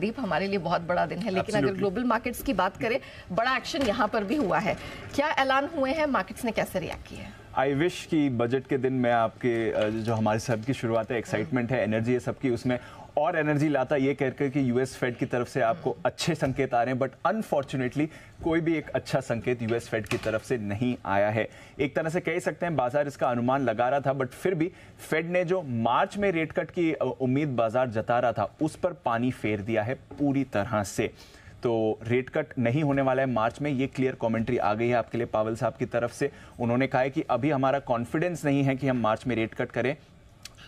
दीप हमारे लिए बहुत बड़ा दिन है लेकिन Absolutely. अगर ग्लोबल मार्केट्स की बात करें बड़ा एक्शन यहाँ पर भी हुआ है क्या ऐलान हुए हैं मार्केट्स ने कैसे रिएक्ट किया है आई विश कि बजट के दिन मैं आपके जो हमारे सब की शुरुआत है एक्साइटमेंट है एनर्जी है सबकी उसमें और एनर्जी लाता ये कहकर कि यूएस फेड की तरफ से आपको अच्छे संकेत आ रहे हैं बट अनफॉर्चुनेटली कोई भी एक अच्छा संकेत यूएस फेड की तरफ से नहीं आया है एक तरह से कह सकते हैं बाजार इसका अनुमान लगा रहा था बट फिर भी फेड ने जो मार्च में रेट कट की उम्मीद बाजार जता रहा था उस पर पानी फेर दिया है पूरी तरह से तो रेट कट नहीं होने वाला है मार्च में ये क्लियर कमेंट्री आ गई है आपके लिए पावल साहब की तरफ से उन्होंने कहा है कि अभी हमारा कॉन्फिडेंस नहीं है कि हम मार्च में रेट कट करें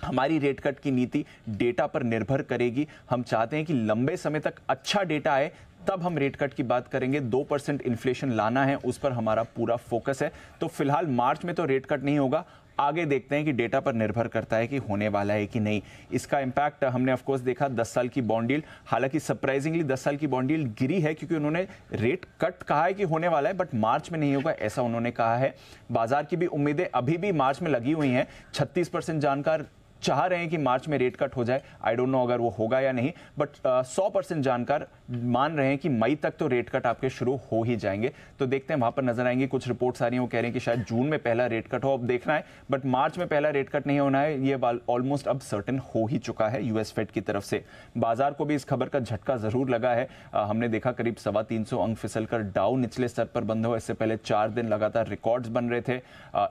हमारी रेट कट की नीति डेटा पर निर्भर करेगी हम चाहते हैं कि लंबे समय तक अच्छा डेटा आए तब हम रेट कट की बात करेंगे दो परसेंट इन्फ्लेशन लाना है उस पर हमारा पूरा फोकस है तो फिलहाल मार्च में तो रेट कट नहीं होगा आगे देखते हैं कि डेटा पर निर्भर करता है कि होने वाला है कि नहीं इसका इंपैक्ट हमने ऑफकोर्स देखा दस साल की बॉन्डील हालांकि सरप्राइजिंगली दस साल की बॉन्डील गिरी है क्योंकि उन्होंने रेट कट कहा है कि होने वाला है बट मार्च में नहीं होगा ऐसा उन्होंने कहा है बाजार की भी उम्मीदें अभी भी मार्च में लगी हुई हैं छत्तीस जानकार चाह रहे हैं कि मार्च में रेट कट हो जाए आई डोंट नो अगर वो होगा या नहीं बट uh, सौ परसेंट जानकार मान रहे हैं कि मई तक तो रेट कट आपके शुरू हो ही जाएंगे तो देखते हैं वहां पर नजर आएंगे कुछ रिपोर्ट्स आ रही हैं वो कह रहे हैं कि शायद जून में पहला रेट कट हो अब देखना है बट मार्च में पहला रेट कट नहीं होना है ये ऑलमोस्ट अब सर्टन हो ही चुका है यूएस फेड की तरफ से बाजार को भी इस खबर का झटका जरूर लगा है आ, uh, हमने देखा करीब सवा तीन सौ अंक फिसल कर डाउ निचले स्तर पर बंद हो इससे पहले चार दिन लगातार रिकॉर्ड्स बन रहे थे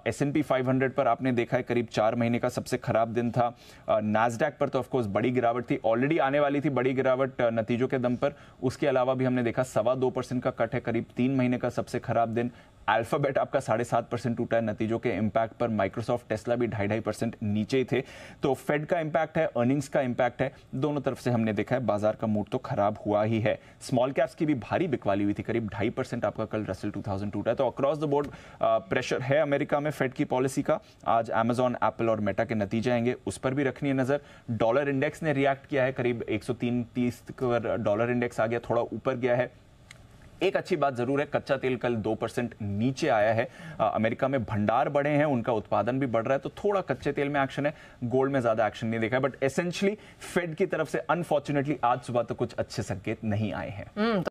एस एन पी पर आपने देखा है करीब चार महीने का सबसे खराब दिन था था नाजडैक पर तो ऑफकोर्स बड़ी गिरावट थी ऑलरेडी आने वाली थी बड़ी गिरावट नतीजों के दम पर उसके अलावा भी हमने देखा सवा दो परसेंट का कट है करीब तीन महीने का सबसे खराब दिन अल्फाबेट आपका साढ़े सात परसेंट टूटा है नतीजों के इंपैक्ट पर माइक्रोसॉफ्ट टेस्ला भी ढाई ढाई परसेंट नीचे ही थे तो फेड का इंपैक्ट है अर्निंग्स का इंपैक्ट है दोनों तरफ से हमने देखा है बाजार का मूड तो खराब हुआ ही है स्मॉल कैप्स की भी भारी बिकवाली हुई थी करीब ढाई परसेंट आपका कल रसल टू थाउजेंड टूटा तो अक्रॉस द बोर्ड प्रेशर है अमेरिका में फेड की पॉलिसी का आज एमेजॉन एप्पल और मेटा के नतीजे आएंगे उस पर भी रखनी है नजर डॉलर इंडेक्स ने रिएक्ट किया है करीब एक सौ डॉलर इंडेक्स आ गया थोड़ा ऊपर गया है एक अच्छी बात जरूर है कच्चा तेल कल दो परसेंट नीचे आया है आ, अमेरिका में भंडार बढ़े हैं उनका उत्पादन भी बढ़ रहा है तो थोड़ा कच्चे तेल में एक्शन है गोल्ड में ज्यादा एक्शन नहीं देखा है बट एसेंशियली फेड की तरफ से अनफॉर्चुनेटली आज सुबह तो कुछ अच्छे संकेत नहीं आए हैं हम्म,